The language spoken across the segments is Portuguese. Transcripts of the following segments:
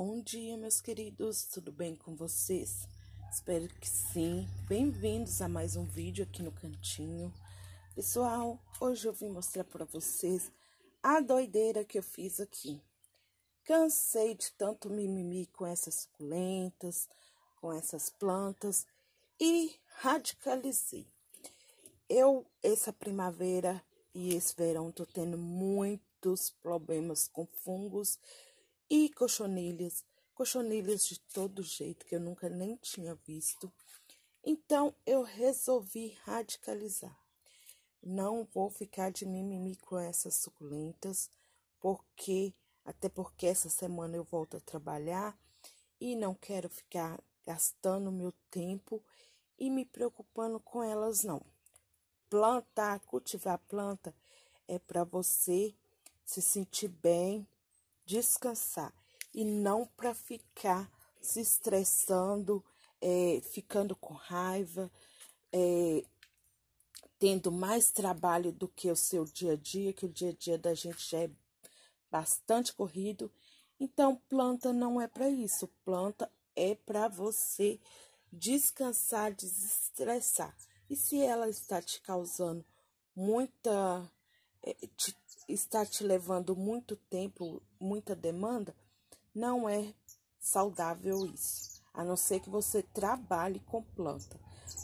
Bom dia, meus queridos, tudo bem com vocês? Espero que sim. Bem-vindos a mais um vídeo aqui no Cantinho. Pessoal, hoje eu vim mostrar para vocês a doideira que eu fiz aqui. Cansei de tanto mimimi com essas suculentas, com essas plantas e radicalizei. Eu, essa primavera e esse verão, tô tendo muitos problemas com fungos e cochonilhas, cochonilhas de todo jeito que eu nunca nem tinha visto. Então eu resolvi radicalizar. Não vou ficar de mimimi com essas suculentas, porque até porque essa semana eu volto a trabalhar e não quero ficar gastando meu tempo e me preocupando com elas não. Plantar, cultivar planta é para você se sentir bem, descansar e não para ficar se estressando, é, ficando com raiva, é, tendo mais trabalho do que o seu dia a dia, que o dia a dia da gente já é bastante corrido. Então, planta não é para isso, planta é para você descansar, desestressar. E se ela está te causando muita. É, te, está te levando muito tempo muita demanda, não é saudável isso, a não ser que você trabalhe com planta.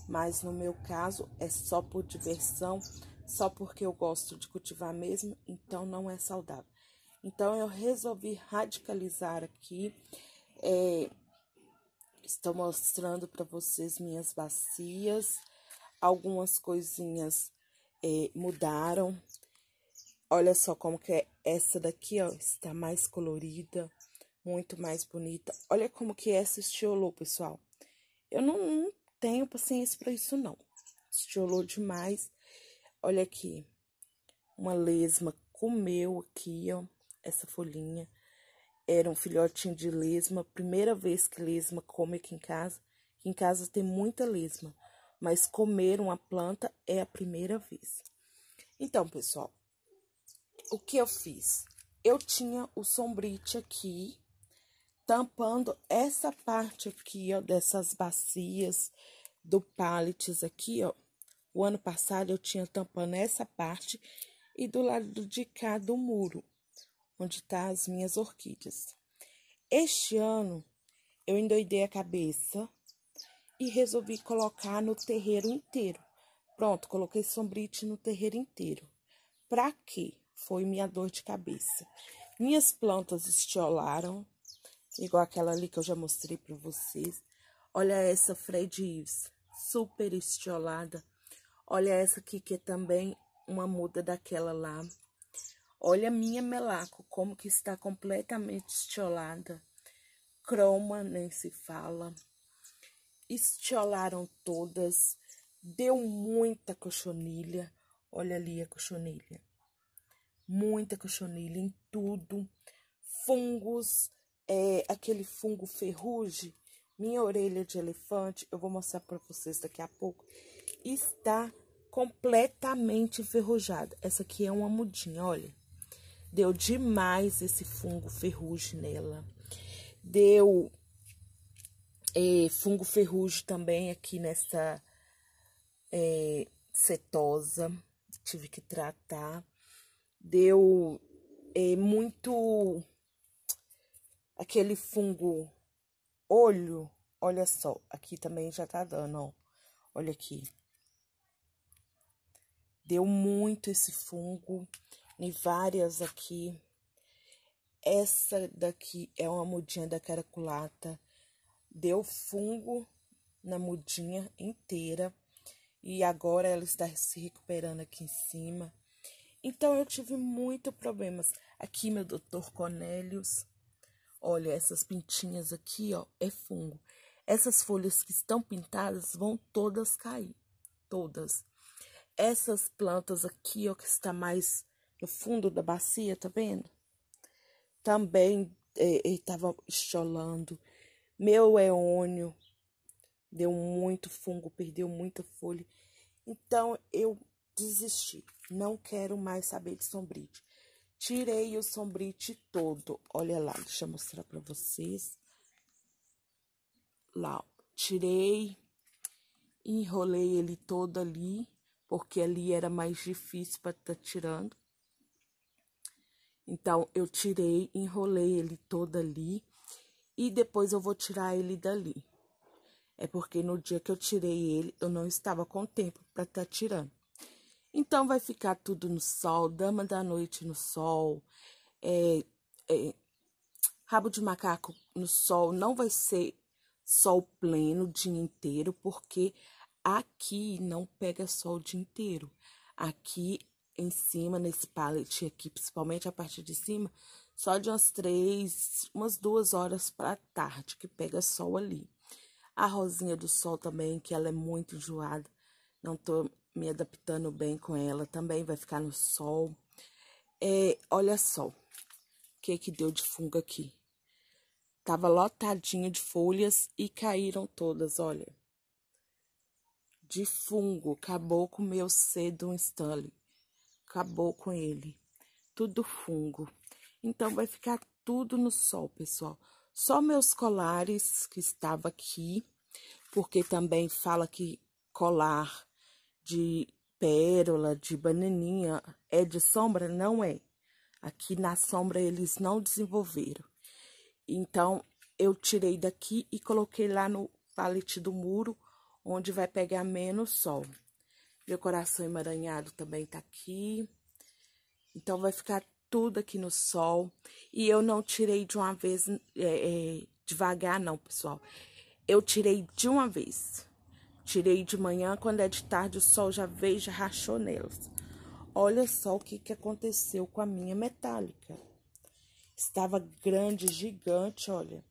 Mas no meu caso é só por diversão, só porque eu gosto de cultivar mesmo, então não é saudável. Então eu resolvi radicalizar aqui. É, estou mostrando para vocês minhas bacias, algumas coisinhas é, mudaram, Olha só como que é essa daqui, ó, está mais colorida, muito mais bonita. Olha como que é essa estiolou, pessoal. Eu não, não tenho paciência para isso, não. Estiolou demais. Olha aqui, uma lesma comeu aqui, ó, essa folhinha. Era um filhotinho de lesma, primeira vez que lesma come aqui em casa. Aqui em casa tem muita lesma, mas comer uma planta é a primeira vez. Então, pessoal, o que eu fiz? Eu tinha o sombrite aqui, tampando essa parte aqui, ó, dessas bacias do paletes aqui, ó. O ano passado eu tinha tampando essa parte e do lado de cá do muro, onde tá as minhas orquídeas. Este ano eu endoidei a cabeça e resolvi colocar no terreiro inteiro. Pronto, coloquei sombrite no terreiro inteiro. Pra quê? foi minha dor de cabeça. Minhas plantas estiolaram, igual aquela ali que eu já mostrei para vocês. Olha essa Fred Ives, super estiolada. Olha essa aqui que é também uma muda daquela lá. Olha a minha melaco, como que está completamente estiolada. Croma, nem se fala. Estiolaram todas. Deu muita cochonilha. Olha ali a cochonilha muita cochonilha em tudo, fungos, é, aquele fungo ferrugem, minha orelha de elefante, eu vou mostrar para vocês daqui a pouco, está completamente enferrujada. Essa aqui é uma mudinha, olha. Deu demais esse fungo ferrugem nela. Deu é, fungo ferrugem também aqui nessa é, cetosa. Tive que tratar deu é, muito aquele fungo olho. Olha só, aqui também já tá dando, ó. Olha aqui. Deu muito esse fungo em várias aqui. Essa daqui é uma mudinha da caraculata. Deu fungo na mudinha inteira. E agora ela está se recuperando aqui em cima. Então eu tive muitos problemas. Aqui, meu doutor Cornélios, olha, essas pintinhas aqui, ó, é fungo. Essas folhas que estão pintadas vão todas cair, todas. Essas plantas aqui, ó, que está mais no fundo da bacia, tá vendo? Também estava é, é, estiolando Meu eônio deu muito fungo, perdeu muita folha. Então eu desisti. Não quero mais saber de sombrite. Tirei o sombrite todo. Olha lá, deixa eu mostrar para vocês. Lá, tirei, enrolei ele todo ali, porque ali era mais difícil para estar tá tirando. Então, eu tirei, enrolei ele todo ali e depois eu vou tirar ele dali. É porque no dia que eu tirei ele, eu não estava com tempo para estar tá tirando. Então vai ficar tudo no sol, dama da noite no sol, é, é, rabo de macaco no sol. Não vai ser sol pleno o dia inteiro, porque aqui não pega sol o dia inteiro. Aqui em cima, nesse palette aqui, principalmente a parte de cima, só de umas três, umas duas horas para tarde que pega sol ali. A rosinha do sol também, que ela é muito enjoada. Não tô me adaptando bem com ela, também vai ficar no sol. É, olha só, o que que deu de fungo aqui? Tava lotadinho de folhas e caíram todas, olha. De fungo, acabou com o meu cedo Stanley. Acabou com ele. Tudo fungo. Então vai ficar tudo no sol, pessoal. Só meus colares que estava aqui, porque também fala que colar de pérola, de bananinha, é de sombra? Não é. Aqui na sombra eles não desenvolveram. Então, eu tirei daqui e coloquei lá no palete do muro, onde vai pegar menos sol. Meu coração emaranhado também tá aqui. Então, vai ficar tudo aqui no sol. E eu não tirei de uma vez, é, é, devagar não, pessoal. Eu tirei de uma vez. Tirei de manhã, quando é de tarde, o sol já veio já rachou nelas. Olha só o que, que aconteceu com a minha metálica. Estava grande, gigante, olha.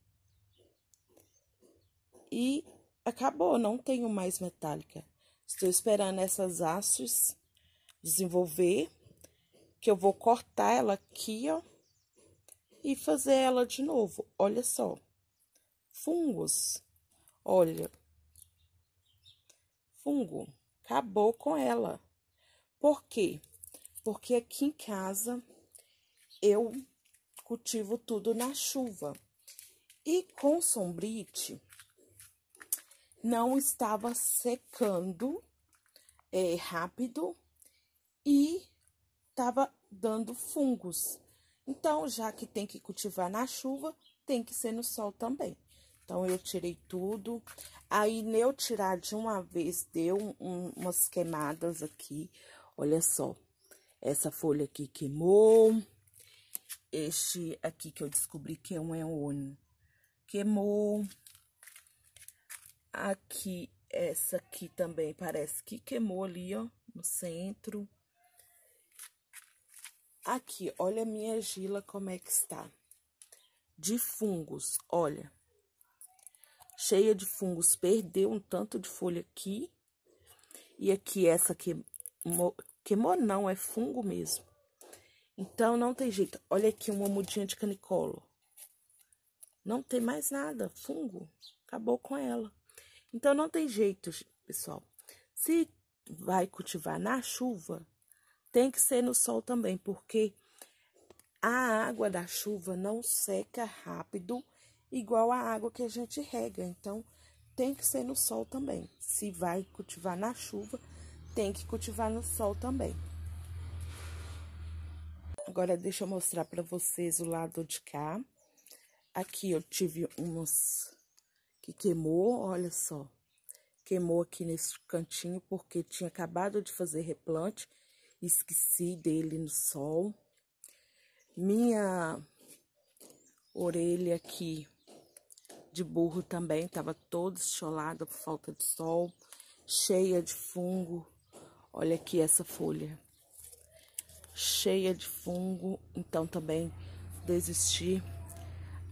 E acabou, não tenho mais metálica. Estou esperando essas hastes desenvolver, que eu vou cortar ela aqui, ó, e fazer ela de novo. Olha só. Fungos. Olha, fungo. Acabou com ela. Por quê? Porque aqui em casa eu cultivo tudo na chuva. E com sombrite não estava secando é, rápido e estava dando fungos. Então, já que tem que cultivar na chuva, tem que ser no sol também. Então, eu tirei tudo. Aí, eu tirar de uma vez, deu um, umas queimadas aqui. Olha só, essa folha aqui queimou. Este aqui que eu descobri que é um eônio queimou. Aqui, essa aqui também parece que queimou ali, ó, no centro. Aqui, olha a minha gila como é que está. De fungos, olha cheia de fungos, perdeu um tanto de folha aqui. E aqui essa que queimou não, é fungo mesmo. Então, não tem jeito. Olha aqui uma mudinha de canicolo. Não tem mais nada, fungo. Acabou com ela. Então, não tem jeito, pessoal. Se vai cultivar na chuva, tem que ser no sol também, porque a água da chuva não seca rápido igual a água que a gente rega. Então, tem que ser no sol também. Se vai cultivar na chuva, tem que cultivar no sol também. Agora, deixa eu mostrar para vocês o lado de cá. Aqui eu tive umas que queimou, olha só. Queimou aqui nesse cantinho porque tinha acabado de fazer replante. Esqueci dele no sol. Minha orelha aqui de burro também, estava toda cholada por falta de sol, cheia de fungo. Olha aqui essa folha. Cheia de fungo, então também desisti.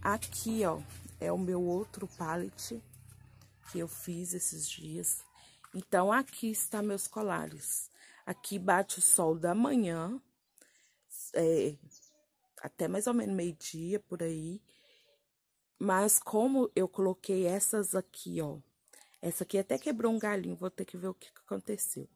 Aqui, ó, é o meu outro pallet que eu fiz esses dias. Então, aqui está meus colares. Aqui bate o sol da manhã, é, até mais ou menos meio-dia por aí. Mas como eu coloquei essas aqui, ó. Essa aqui até quebrou um galinho, vou ter que ver o que aconteceu.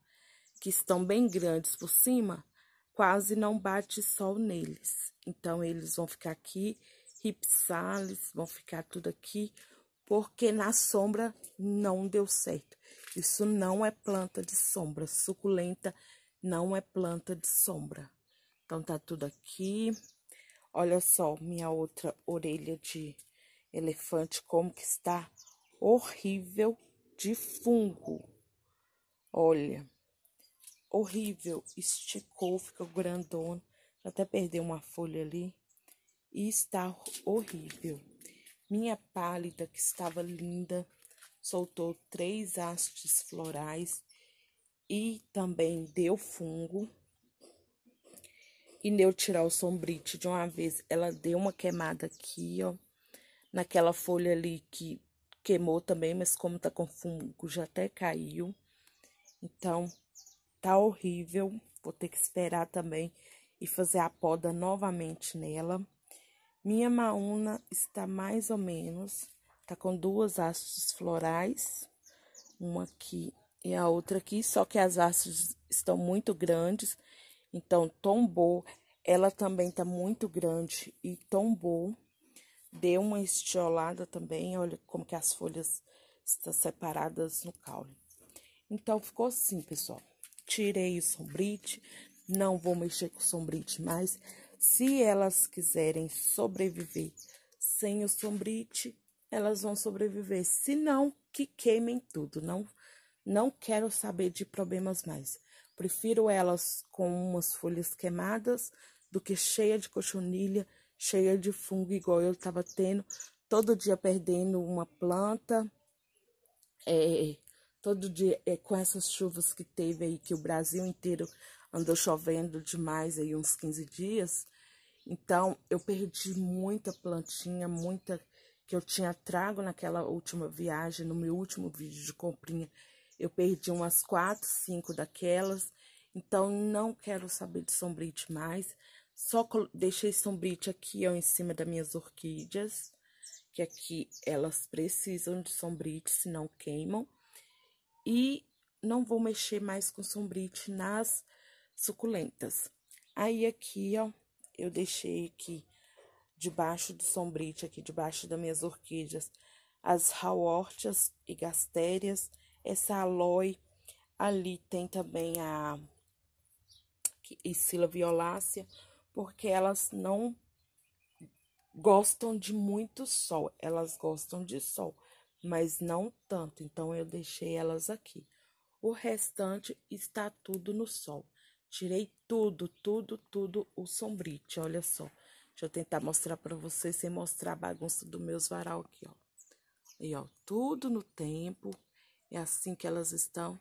Que estão bem grandes por cima, quase não bate sol neles. Então, eles vão ficar aqui, ripsales, vão ficar tudo aqui, porque na sombra não deu certo. Isso não é planta de sombra, suculenta não é planta de sombra. Então, tá tudo aqui. Olha só, minha outra orelha de elefante como que está horrível de fungo. Olha, horrível, esticou, ficou grandona, até perdeu uma folha ali e está horrível. Minha pálida, que estava linda, soltou três hastes florais e também deu fungo. E eu tirar o sombrite de uma vez, ela deu uma queimada aqui, ó naquela folha ali que queimou também, mas como tá com fungo, já até caiu. Então, tá horrível. Vou ter que esperar também e fazer a poda novamente nela. Minha maúna está mais ou menos, tá com duas hastes florais, uma aqui e a outra aqui, só que as hastes estão muito grandes, então tombou. Ela também tá muito grande e tombou deu uma estiolada também, olha como que as folhas estão separadas no caule. Então, ficou assim, pessoal. Tirei o sombrite, não vou mexer com o sombrite mais. Se elas quiserem sobreviver sem o sombrite, elas vão sobreviver. Se não, que queimem tudo. Não, não quero saber de problemas mais. Prefiro elas com umas folhas queimadas do que cheia de cochonilha cheia de fungo, igual eu estava tendo, todo dia perdendo uma planta, é, todo dia é, com essas chuvas que teve aí, que o Brasil inteiro andou chovendo demais aí uns 15 dias. Então, eu perdi muita plantinha, muita que eu tinha trago naquela última viagem, no meu último vídeo de comprinha. Eu perdi umas quatro, cinco daquelas. Então, não quero saber de sombrite mais. Só deixei sombrite aqui ó, em cima das minhas orquídeas, que aqui elas precisam de sombrite, senão queimam. E não vou mexer mais com sombrite nas suculentas. Aí aqui, ó, eu deixei aqui debaixo do sombrite, aqui debaixo das minhas orquídeas, as raortias e gastérias, essa aloe, ali tem também a iscila violácea, porque elas não gostam de muito sol, elas gostam de sol, mas não tanto, então eu deixei elas aqui. O restante está tudo no sol. Tirei tudo, tudo, tudo o sombrite, olha só. Deixa eu tentar mostrar para vocês sem mostrar a bagunça dos meus varal aqui, ó. E ó, tudo no tempo. É assim que elas estão.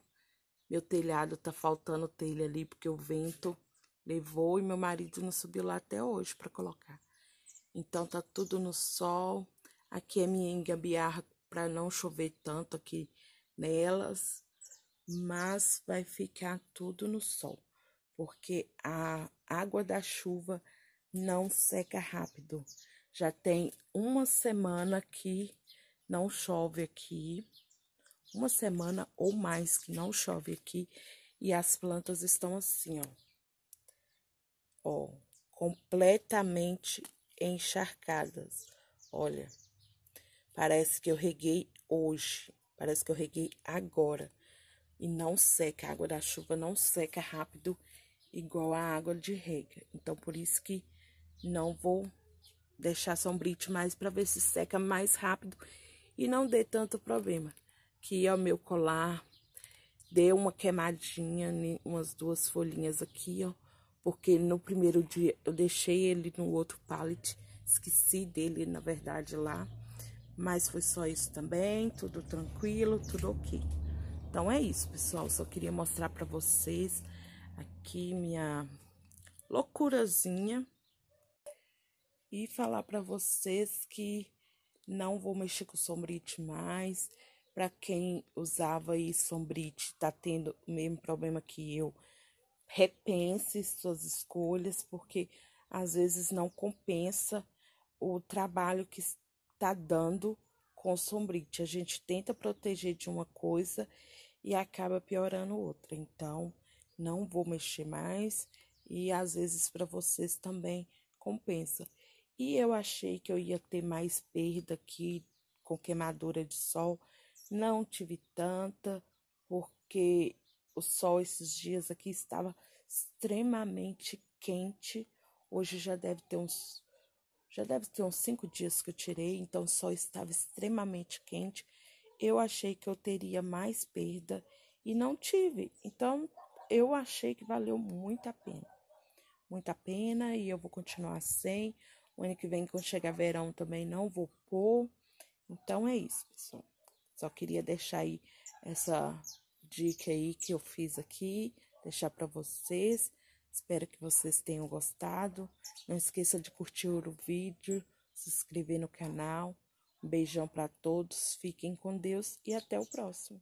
Meu telhado tá faltando telha ali porque o vento Levou e meu marido não subiu lá até hoje para colocar. Então tá tudo no sol. Aqui é minha engabiarra para não chover tanto aqui nelas, mas vai ficar tudo no sol, porque a água da chuva não seca rápido. Já tem uma semana que não chove aqui, uma semana ou mais que não chove aqui, e as plantas estão assim, ó ó, completamente encharcadas. Olha, parece que eu reguei hoje, parece que eu reguei agora. E não seca, a água da chuva não seca rápido igual a água de rega. Então, por isso que não vou deixar sombrite mais para ver se seca mais rápido e não dê tanto problema. Que é o meu colar, deu uma queimadinha, né, umas duas folhinhas aqui, ó porque no primeiro dia eu deixei ele no outro pallet, esqueci dele, na verdade, lá. Mas foi só isso também, tudo tranquilo, tudo ok. Então é isso, pessoal, só queria mostrar para vocês aqui minha loucurazinha e falar para vocês que não vou mexer com sombrite mais. Para quem usava aí sombrite, tá tendo o mesmo problema que eu repense suas escolhas, porque às vezes não compensa o trabalho que está dando com sombrite. A gente tenta proteger de uma coisa e acaba piorando outra. Então, não vou mexer mais e às vezes para vocês também compensa. E eu achei que eu ia ter mais perda aqui com queimadura de sol, não tive tanta, porque o sol esses dias aqui estava extremamente quente. Hoje já deve ter uns já deve ter uns cinco dias que eu tirei, então o sol estava extremamente quente. Eu achei que eu teria mais perda e não tive. Então eu achei que valeu muito a pena. Muito a pena e eu vou continuar sem. O ano que vem, quando chegar verão, também não vou pôr. Então é isso, pessoal. Só queria deixar aí essa dica aí que eu fiz aqui, deixar para vocês. Espero que vocês tenham gostado. Não esqueça de curtir o vídeo, se inscrever no canal. Um beijão para todos, fiquem com Deus e até o próximo.